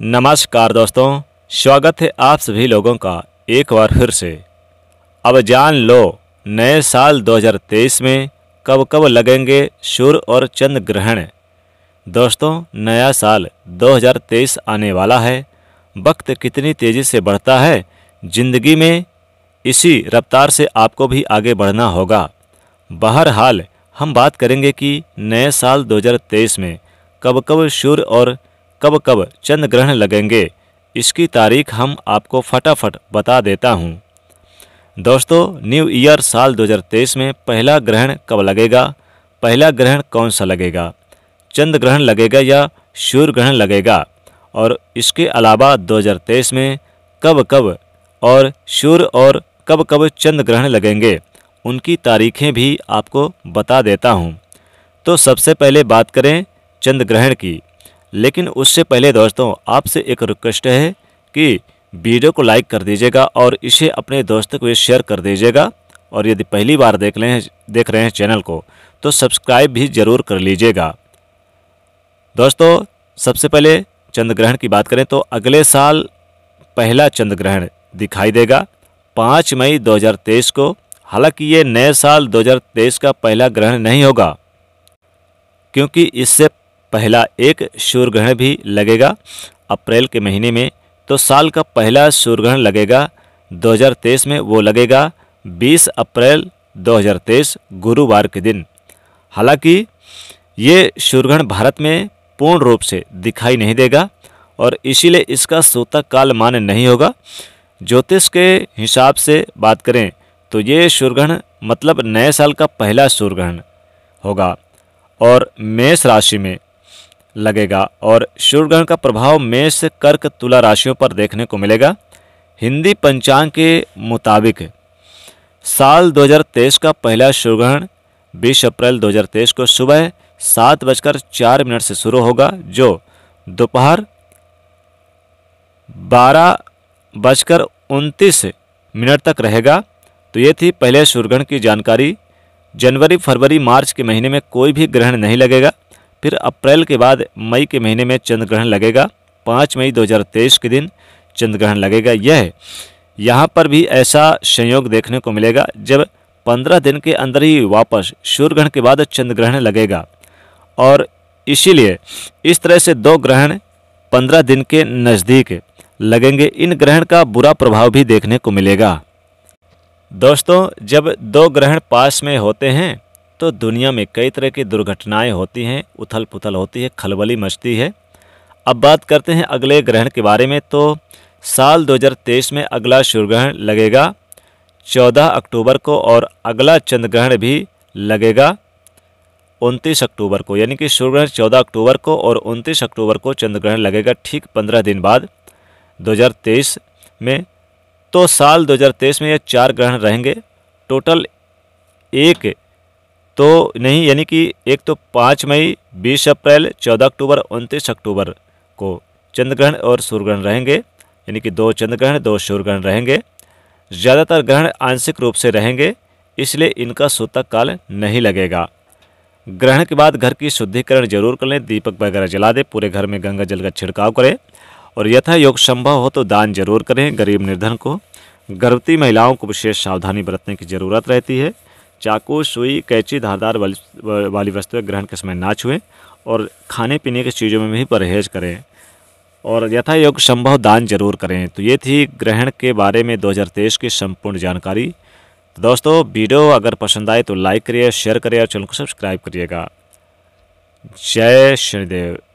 नमस्कार दोस्तों स्वागत है आप सभी लोगों का एक बार फिर से अब जान लो नए साल 2023 में कब कब लगेंगे सूर्य और चंद्र ग्रहण दोस्तों नया साल 2023 आने वाला है वक्त कितनी तेज़ी से बढ़ता है ज़िंदगी में इसी रफ्तार से आपको भी आगे बढ़ना होगा बहरहाल हम बात करेंगे कि नए साल 2023 में कब कब सूर्य और कब कब चंद्र ग्रहण लगेंगे इसकी तारीख हम आपको फटाफट बता देता हूँ दोस्तों न्यू ईयर साल 2023 में पहला ग्रहण कब लगेगा पहला ग्रहण कौन सा लगेगा चंद्र ग्रहण लगेगा या सूर्य ग्रहण लगेगा और इसके अलावा 2023 में कब कब और सूर्य और कब कब चंद्र ग्रहण लगेंगे उनकी तारीखें भी आपको बता देता हूँ तो सबसे पहले बात करें चंद्र ग्रहण की लेकिन उससे पहले दोस्तों आपसे एक रिक्वेस्ट है कि वीडियो को लाइक कर दीजिएगा और इसे अपने दोस्तों को शेयर कर दीजिएगा और यदि पहली बार देख लें देख रहे हैं चैनल को तो सब्सक्राइब भी ज़रूर कर लीजिएगा दोस्तों सबसे पहले चंद्र ग्रहण की बात करें तो अगले साल पहला चंद्र ग्रहण दिखाई देगा पाँच मई 2023 को हालांकि ये नए साल 2023 का पहला ग्रहण नहीं होगा क्योंकि इससे पहला एक सूर्यग्रहण भी लगेगा अप्रैल के महीने में तो साल का पहला सूर्यग्रहण लगेगा 2023 में वो लगेगा 20 अप्रैल 2023 गुरुवार के दिन हालांकि ये सूर्यग्रहण भारत में पूर्ण रूप से दिखाई नहीं देगा और इसीलिए इसका सूतक काल मान्य नहीं होगा ज्योतिष के हिसाब से बात करें तो ये सूर्यग्रहण मतलब नए साल का पहला सूर्यग्रहण होगा और मेष राशि में लगेगा और सूर्य ग्रहण का प्रभाव मेष कर्क तुला राशियों पर देखने को मिलेगा हिंदी पंचांग के मुताबिक साल 2023 का पहला सूर्य ग्रहण बीस अप्रैल 2023 को सुबह सात बजकर चार मिनट से शुरू होगा जो दोपहर बारह बजकर उनतीस मिनट तक रहेगा तो ये थी पहले सूर्यग्रहण की जानकारी जनवरी फरवरी मार्च के महीने में कोई भी ग्रहण नहीं लगेगा फिर अप्रैल के बाद मई के महीने में चंद्र ग्रहण लगेगा पाँच मई दो के दिन चंद्र ग्रहण लगेगा यह यहाँ पर भी ऐसा संयोग देखने को मिलेगा जब पंद्रह दिन के अंदर ही वापस सूर्य ग्रहण के बाद चंद्र ग्रहण लगेगा और इसीलिए इस तरह से दो ग्रहण पंद्रह दिन के नज़दीक लगेंगे इन ग्रहण का बुरा प्रभाव भी देखने को मिलेगा दोस्तों जब दो ग्रहण पास में होते हैं तो दुनिया में कई तरह की दुर्घटनाएं होती हैं उथल पुथल होती है खलबली मचती है अब बात करते हैं अगले ग्रहण के बारे में तो साल 2023 में अगला सूर्यग्रहण लगेगा 14 अक्टूबर को और अगला चंद्र ग्रहण भी लगेगा 29 अक्टूबर को यानी कि सूर्य ग्रहण चौदह अक्टूबर को और 29 अक्टूबर को चंद्र ग्रहण लगेगा ठीक 15 दिन बाद 2023 में तो साल 2023 में ये चार ग्रहण रहेंगे टोटल एक तो नहीं यानी कि एक तो पाँच मई बीस अप्रैल चौदह अक्टूबर उनतीस अक्टूबर को चंद्रग्रहण और सूर्यग्रहण रहेंगे यानी कि दो चंद्रग्रहण दो सूर्यग्रहण रहेंगे ज़्यादातर ग्रहण आंशिक रूप से रहेंगे इसलिए इनका सूतक काल नहीं लगेगा ग्रहण के बाद घर की शुद्धिकरण जरूर कर लें दीपक वगैरह जला दें पूरे घर में गंगा जल का छिड़काव करें और यथा योग संभव हो तो दान जरूर करें गरीब निर्धन को गर्भवती महिलाओं को विशेष सावधानी बरतने की ज़रूरत रहती है चाकू सुई कैची धारदार वाली वाली वस्तुएं ग्रहण के समय ना छुएं और खाने पीने की चीज़ों में भी परहेज करें और यथायोग संभव दान जरूर करें तो ये थी ग्रहण के बारे में 2023 की संपूर्ण जानकारी तो दोस्तों वीडियो अगर पसंद आए तो लाइक करिए शेयर करिए और चैनल को सब्सक्राइब करिएगा जय श्रीदेव